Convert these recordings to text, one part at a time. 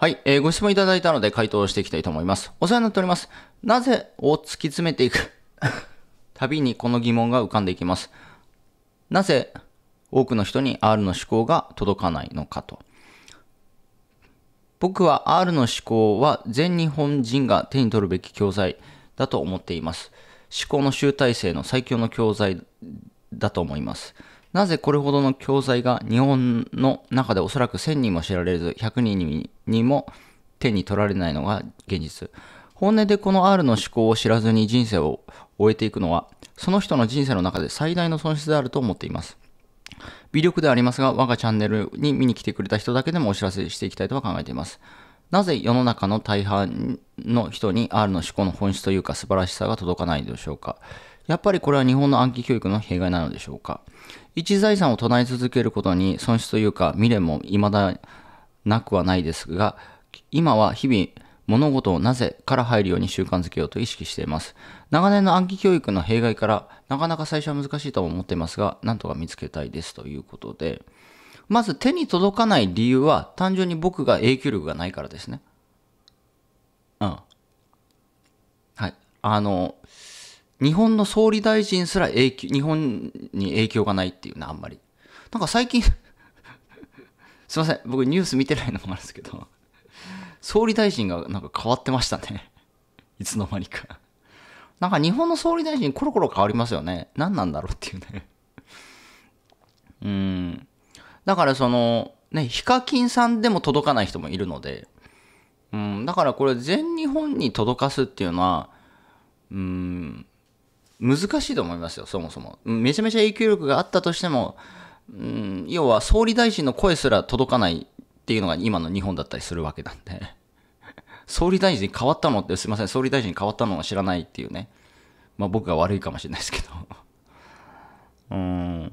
はい、えー、ご質問いただいたので回答していきたいと思います。お世話になっております。なぜを突き詰めていくたび にこの疑問が浮かんでいきます。なぜ多くの人に R の思考が届かないのかと。僕は R の思考は全日本人が手に取るべき教材だと思っています。思考の集大成の最強の教材だと思います。なぜこれほどの教材が日本の中でおそらく1000人も知られず、100人にも手に取られないのが現実。本音でこの R の思考を知らずに人生を終えていくのは、その人の人生の中で最大の損失であると思っています。微力ではありますが、我がチャンネルに見に来てくれた人だけでもお知らせしていきたいとは考えています。なぜ世の中の大半の人に R の思考の本質というか素晴らしさが届かないでしょうか。やっぱりこれは日本の暗記教育の弊害なのでしょうか一財産を唱え続けることに損失というか未練も未だなくはないですが今は日々物事をなぜから入るように習慣づけようと意識しています長年の暗記教育の弊害からなかなか最初は難しいとは思っていますがなんとか見つけたいですということでまず手に届かない理由は単純に僕が影響力がないからですねうんはいあの日本の総理大臣すら影響、日本に影響がないっていうね、あんまり。なんか最近 すいません、僕ニュース見てないのもあるんですけど、総理大臣がなんか変わってましたね。いつの間にかなんか日本の総理大臣コロコロ変わりますよね。何なんだろうっていうねうん。だからその、ね、ヒカキンさんでも届かない人もいるので、うん、だからこれ全日本に届かすっていうのは、うん、難しいと思いますよ、そもそも。めちゃめちゃ影響力があったとしても、うん、要は総理大臣の声すら届かないっていうのが今の日本だったりするわけなんで、総理大臣変わったのって、すいません、総理大臣変わったのは知らないっていうね、まあ僕が悪いかもしれないですけど。うん。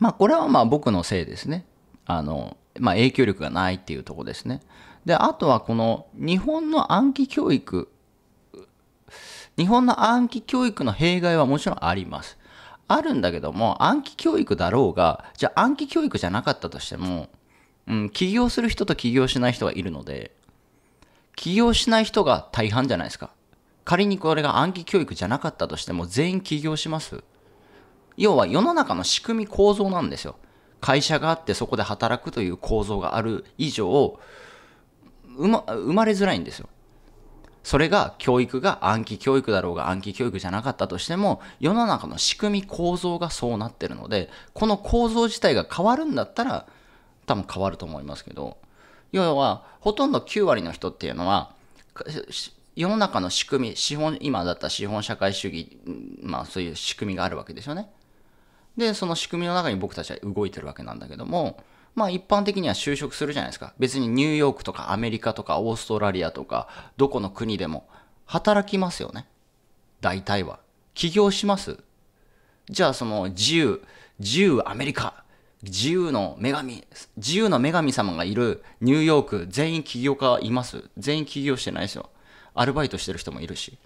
まあこれはまあ僕のせいですね。あの、まあ影響力がないっていうとこですね。で、あとはこの日本の暗記教育日本の暗記教育の弊害はもちろんあります。あるんだけども、暗記教育だろうが、じゃあ暗記教育じゃなかったとしても、うん、起業する人と起業しない人がいるので、起業しない人が大半じゃないですか。仮にこれが暗記教育じゃなかったとしても全員起業します要は世の中の仕組み構造なんですよ会社があってそこで働くという構造がある以上、ま、生まれづらいんですよそれが教育が暗記教育だろうが暗記教育じゃなかったとしても世の中の仕組み構造がそうなってるのでこの構造自体が変わるんだったら多分変わると思いますけど要はほとんど9割の人っていうのは世の中の仕組み資本今だった資本社会主義まあそういう仕組みがあるわけですよね。でその仕組みの中に僕たちは動いてるわけなんだけどもまあ一般的には就職するじゃないですか。別にニューヨークとかアメリカとかオーストラリアとか、どこの国でも働きますよね。大体は。起業しますじゃあその自由、自由アメリカ、自由の女神、自由の女神様がいるニューヨーク、全員起業家います全員起業してないですよ。アルバイトしてる人もいるし。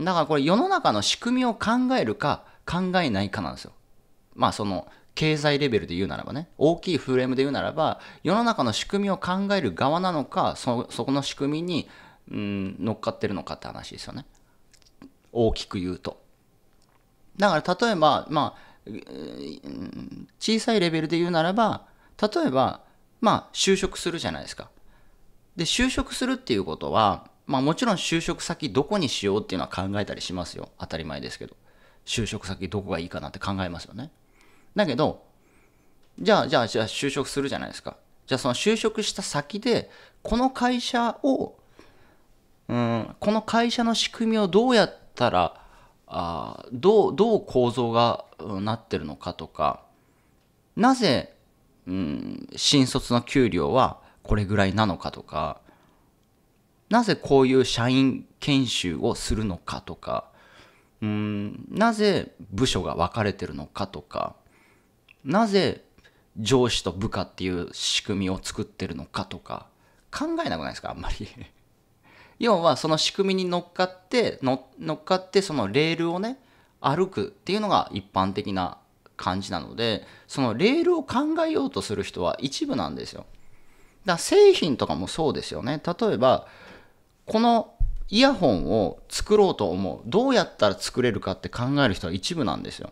だからこれ世の中の仕組みを考えるか考えないかなんですよ。まあその経済レベルで言うならばね、大きいフレームで言うならば、世の中の仕組みを考える側なのか、そそこの仕組みに、うん、乗っかってるのかって話ですよね。大きく言うと。だから例えば、まあ、小さいレベルで言うならば、例えば、まあ、就職するじゃないですか。で、就職するっていうことは、まあもちろん就職先どこにしようっていうのは考えたりしますよ。当たり前ですけど。就職先どこがいいかなって考えますよね。だけど、じゃあ、じゃあ、じゃあ就職するじゃないですか。じゃあその就職した先で、この会社を、うん、この会社の仕組みをどうやったら、あどう、どう構造が、なってるのかとか、なぜ、うん、新卒の給料はこれぐらいなのかとか、なぜこういう社員研修をするのかとか、うん、なぜ部署が分かれてるのかとか、なぜ上司と部下っていう仕組みを作ってるのかとか考えなくないですかあんまり 要はその仕組みに乗っかって乗っかってそのレールをね歩くっていうのが一般的な感じなのでそのレールを考えようとする人は一部なんですよだから製品とかもそうですよね例えばこのイヤホンを作ろうと思うどうやったら作れるかって考える人は一部なんですよ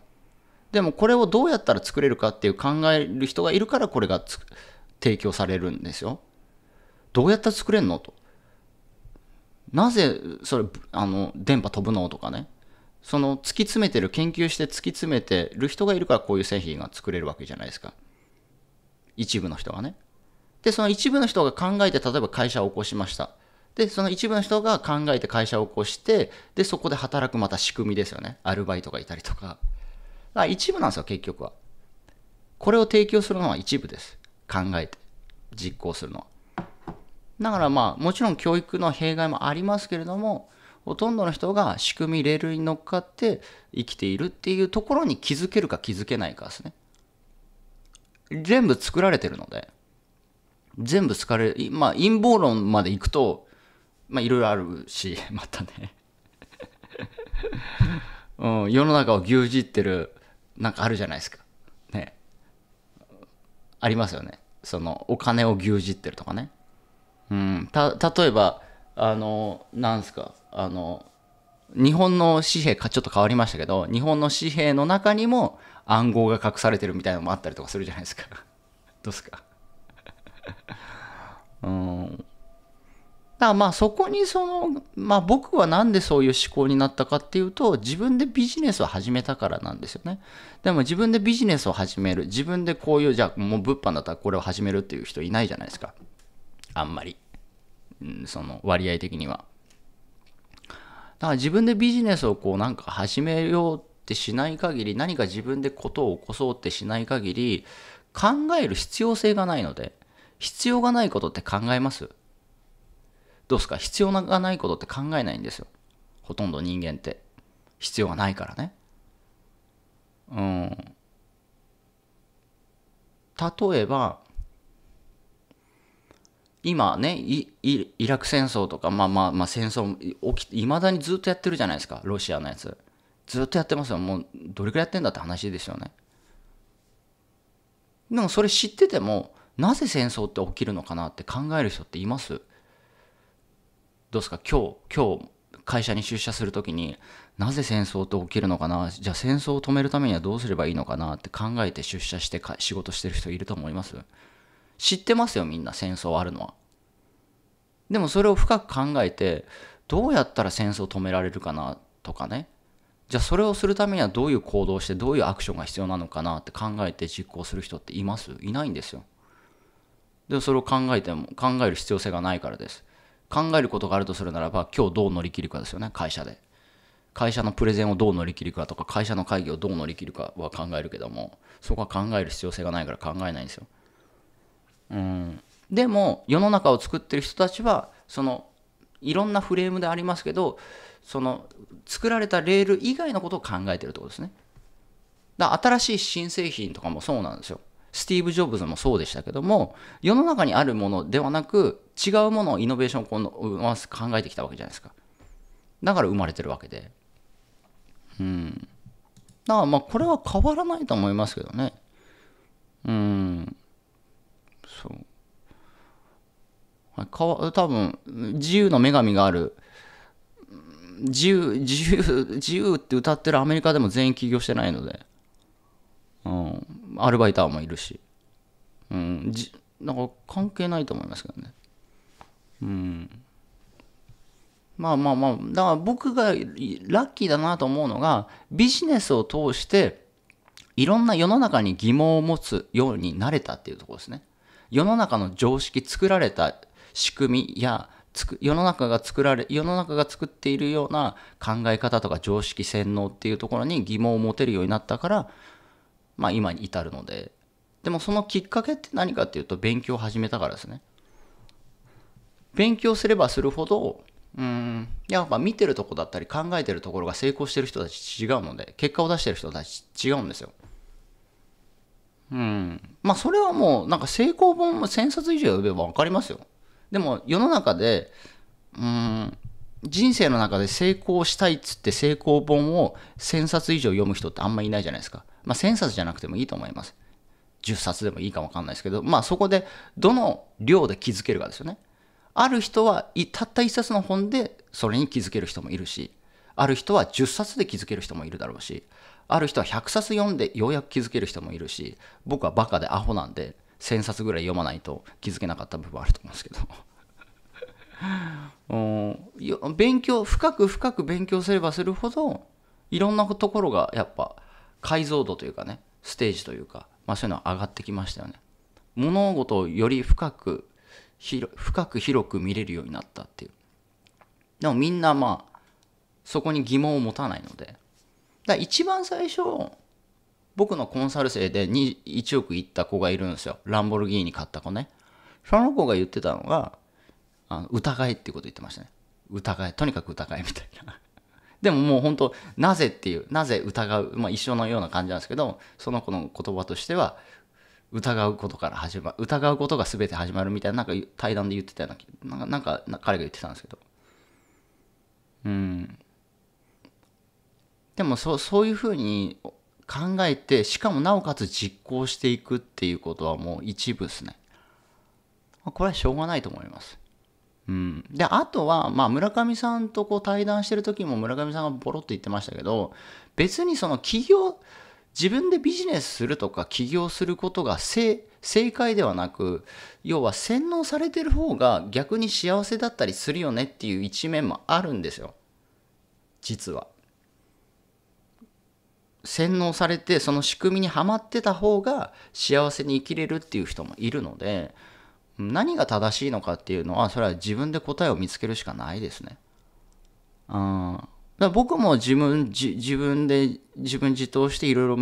でもこれをどうやったら作れるかっていう考える人がいるからこれが提供されるんですよ。どうやったら作れんのと。なぜそれあの電波飛ぶのとかねその突き詰めてる研究して突き詰めてる人がいるからこういう製品が作れるわけじゃないですか一部の人がねでその一部の人が考えて例えば会社を起こしましたでその一部の人が考えて会社を起こしてでそこで働くまた仕組みですよねアルバイトがいたりとかか一部なんですよ、結局は。これを提供するのは一部です。考えて、実行するのは。だからまあ、もちろん教育の弊害もありますけれども、ほとんどの人が仕組み、レールに乗っかって生きているっていうところに気づけるか気づけないかですね。全部作られてるので、全部疲れる、まあ陰謀論まで行くと、まあいろいろあるし、またね うん、世の中を牛耳ってるなんかあるじゃないですかねありますよねそのお金を牛耳ってるとかねうんた例えばあのなんすかあの日本の紙幣かちょっと変わりましたけど日本の紙幣の中にも暗号が隠されてるみたいなのもあったりとかするじゃないですか どうすかうんだからまあそこにその、まあ僕はなんでそういう思考になったかっていうと、自分でビジネスを始めたからなんですよね。でも自分でビジネスを始める、自分でこういう、じゃあもう物販だったらこれを始めるっていう人いないじゃないですか。あんまり。うん、その割合的には。だから自分でビジネスをこうなんか始めようってしない限り、何か自分でことを起こそうってしない限り、考える必要性がないので、必要がないことって考えますどうすか必要がないことって考えないんですよ。ほとんど人間って。必要がないからね。うん。例えば、今ねイイラク戦争とかまあまあまあ戦争起きいまだにずっとやってるじゃないですかロシアのやつずっとやってますよもうどれくらいやってんだって話ですよねでもそれ知っててもなぜ戦争って起きるのかなって考える人っていますどうですか今日今日会社に出社する時になぜ戦争って起きるのかなじゃあ戦争を止めるためにはどうすればいいのかなって考えて出社してか仕事してる人いると思います知ってますよみんな戦争あるのはでもそれを深く考えてどうやったら戦争を止められるかなとかねじゃあそれをするためにはどういう行動してどういうアクションが必要なのかなって考えて実行する人っていますいないんですよでもそれを考えても考える必要性がないからです考えることがあるとするならば今日どう乗り切るかですよね会社で会社のプレゼンをどう乗り切るかとか会社の会議をどう乗り切るかは考えるけどもそこは考える必要性がないから考えないんですようんでも世の中を作ってる人たちはそのいろんなフレームでありますけどその作られたレール以外のことを考えてるってことですねだ新しい新製品とかもそうなんですよスティーブ・ジョブズもそうでしたけども世の中にあるものではなく違うものをイノベーションを考えてきたわけじゃないですかだから生まれてるわけでうんだからまあこれは変わらないと思いますけどねうんそうかわ多分自由の女神がある自由自由自由って歌ってるアメリカでも全員起業してないのでうんアルバイターもいるし、うん、じなんか関係ないと思いますけどね。うん。まあまあまあ、だから僕がラッキーだなと思うのが、ビジネスを通して、いろんな世の中に疑問を持つようになれたっていうところですね。世の中の常識、作られた仕組みや、世の中が作られ、世の中が作っているような考え方とか常識、洗脳っていうところに疑問を持てるようになったから、まあ、今に至るのででもそのきっかけって何かっていうと勉強を始めたからですね勉強すればするほどうんやっぱ見てるとこだったり考えてるところが成功してる人たち違うので結果を出してる人たち違うんですようんまあそれはもうなんか成功本も1000冊以上読めば分かりますよでも世の中でうん人生の中で成功したいっつって成功本を1000冊以上読む人ってあんまりいないじゃないですかまあ、1000冊じゃなくてもいいと思います。10冊でもいいか分かんないですけど、まあ、そこでどの量で気づけるかですよね。ある人はたった1冊の本でそれに気づける人もいるし、ある人は10冊で気づける人もいるだろうし、ある人は100冊読んでようやく気づける人もいるし、僕はバカでアホなんで、1000冊ぐらい読まないと気づけなかった部分あると思うんですけど。勉強深く深く勉強すればするほどいろんなところがやっぱ解像度というかねステージというか、まあ、そういうのは上がってきましたよね物事をより深く深く広く見れるようになったっていうでもみんなまあそこに疑問を持たないのでだ一番最初僕のコンサル生で1億いった子がいるんですよランボルギーニ買った子ねその子が言ってたのがあの疑いっていうこと言ってましたね疑いとにかく疑いみたいなでももう本当なぜっていうなぜ疑う、まあ、一緒のような感じなんですけどその子の言葉としては疑うことから始まる疑うことが全て始まるみたいななんか対談で言ってたようななんか彼が言ってたんですけどうんでもそそういうふうに考えてしかもなおかつ実行していくっていうことはもう一部ですねこれはしょうがないと思いますうん、であとは、まあ、村上さんとこう対談してる時も村上さんがボロッと言ってましたけど別にその起業自分でビジネスするとか起業することが正解ではなく要は洗脳されてる方が逆に幸せだったりするよねっていう一面もあるんですよ実は。洗脳されてその仕組みにはまってた方が幸せに生きれるっていう人もいるので。何が正しいのかっていうのはそれは自分で答えを見つけるしかないですね。うん、だ僕も自分自分で自分自答していろいろ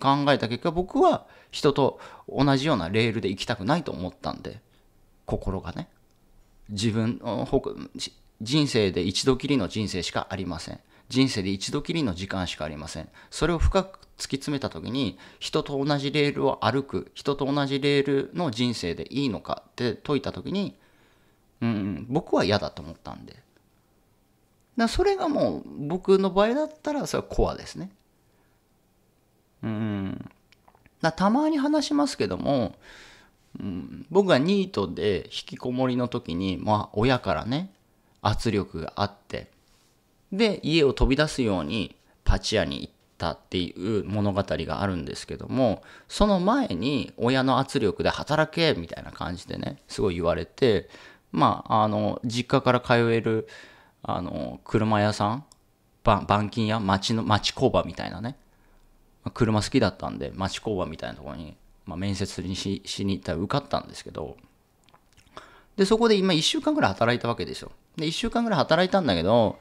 考えた結果僕は人と同じようなレールで行きたくないと思ったんで心がね自分人生で一度きりの人生しかありません人生で一度きりの時間しかありません。それを深く突き詰めた時に人と同じレールを歩く人と同じレールの人生でいいのかって解いた時に、うん、僕は嫌だと思ったんでだそれがもう僕の場合だったらそれはコアですねうんだたまに話しますけども、うん、僕がニートで引きこもりの時にまあ親からね圧力があってで、家を飛び出すようにパチ屋に行ったっていう物語があるんですけども、その前に親の圧力で働けみたいな感じでね、すごい言われて、まあ、あの、実家から通える、あの、車屋さん、板金屋、町の、町工場みたいなね、車好きだったんで、町工場みたいなところに、まあ、面接にしに行ったら受かったんですけど、で、そこで今1週間ぐらい働いたわけですよ。で、1週間ぐらい働いたんだけど、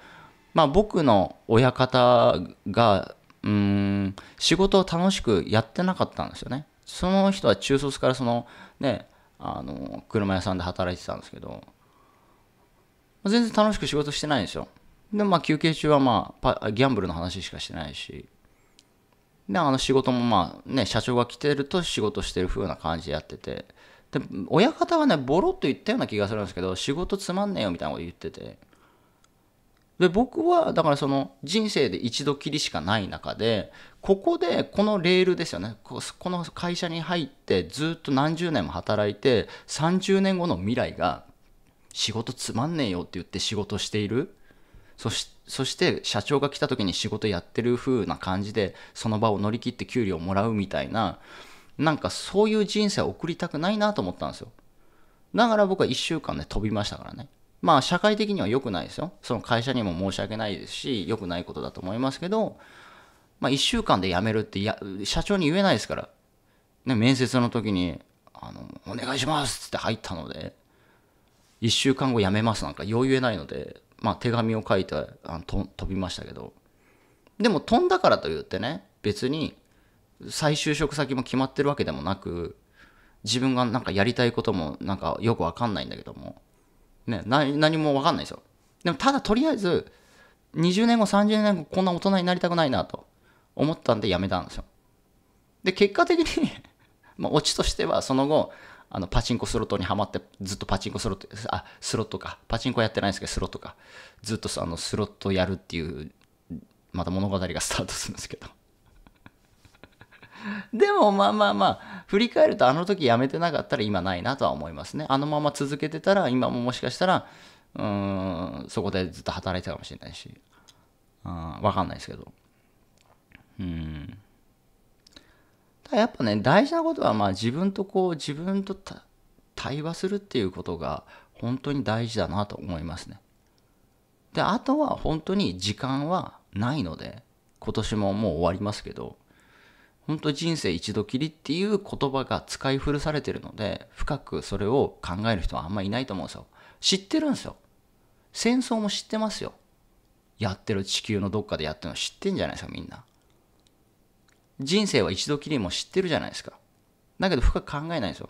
まあ、僕の親方がうん仕事を楽しくやってなかったんですよね。その人は中卒からその、ね、あの車屋さんで働いてたんですけど全然楽しく仕事してないんですよ。で、まあ、休憩中は、まあ、ギャンブルの話しかしてないしであの仕事もまあ、ね、社長が来てると仕事してる風な感じでやっててで親方はねボロッと言ったような気がするんですけど仕事つまんねえよみたいなこと言ってて。で僕はだからその人生で一度きりしかない中でここでこのレールですよねこの会社に入ってずっと何十年も働いて30年後の未来が仕事つまんねえよって言って仕事しているそしそして社長が来た時に仕事やってる風な感じでその場を乗り切って給料をもらうみたいななんかそういう人生を送りたくないなと思ったんですよだから僕は1週間で、ね、飛びましたからねまあ社会的には良くないですよ。その会社にも申し訳ないですし、良くないことだと思いますけど、まあ1週間で辞めるってや、社長に言えないですから。ね、面接の時に、あの、お願いしますって入ったので、1週間後辞めますなんか余裕ないので、まあ手紙を書いてあのと飛びましたけど。でも飛んだからといってね、別に再就職先も決まってるわけでもなく、自分がなんかやりたいこともなんかよくわかんないんだけども、ね、何も分かんないですよ。でもただとりあえず、20年後、30年後、こんな大人になりたくないなと思ったんでやめたんですよ。で、結果的に まあ、オチとしてはその後、あのパチンコスロットにはまってずっとパチンコスロットあスロットかパチンコやってないんですけどスロットかずっとあのスロットやるっていうまた物語がスタートするんですけど でもまあまあまあ、振り返るとあの時やめてなかったら今ないなとは思いますね。あのまま続けてたら今ももしかしたら、うん、そこでずっと働いてたかもしれないし、うん、わかんないですけど。うん。ただやっぱね、大事なことはまあ自分とこう、自分と対話するっていうことが本当に大事だなと思いますね。で、あとは本当に時間はないので、今年ももう終わりますけど、本当人生一度きりっていう言葉が使い古されてるので、深くそれを考える人はあんまいないと思うんですよ。知ってるんですよ。戦争も知ってますよ。やってる地球のどっかでやってるの知ってんじゃないですか、みんな。人生は一度きりも知ってるじゃないですか。だけど深く考えないんですよ。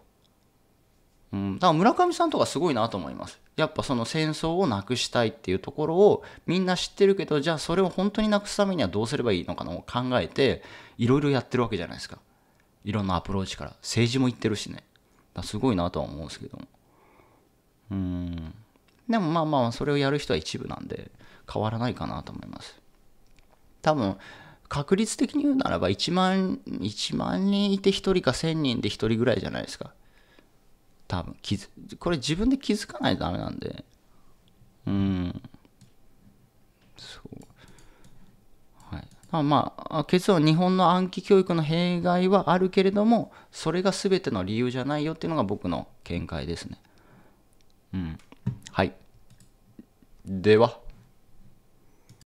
うん、だから村上さんとかすごいなと思います。やっぱその戦争をなくしたいっていうところをみんな知ってるけど、じゃあそれを本当になくすためにはどうすればいいのかのを考えて、いろいろやってるわけじゃないですか。いろんなアプローチから。政治も言ってるしね。すごいなとは思うんですけども。うん。でもまあまあ、それをやる人は一部なんで、変わらないかなと思います。多分、確率的に言うならば1万、1万人いて1人か1000人で1人ぐらいじゃないですか。多分気づこれ自分で気づかないとダメなんでうんそうはいあまあ結論日本の暗記教育の弊害はあるけれどもそれが全ての理由じゃないよっていうのが僕の見解ですねうんはいでは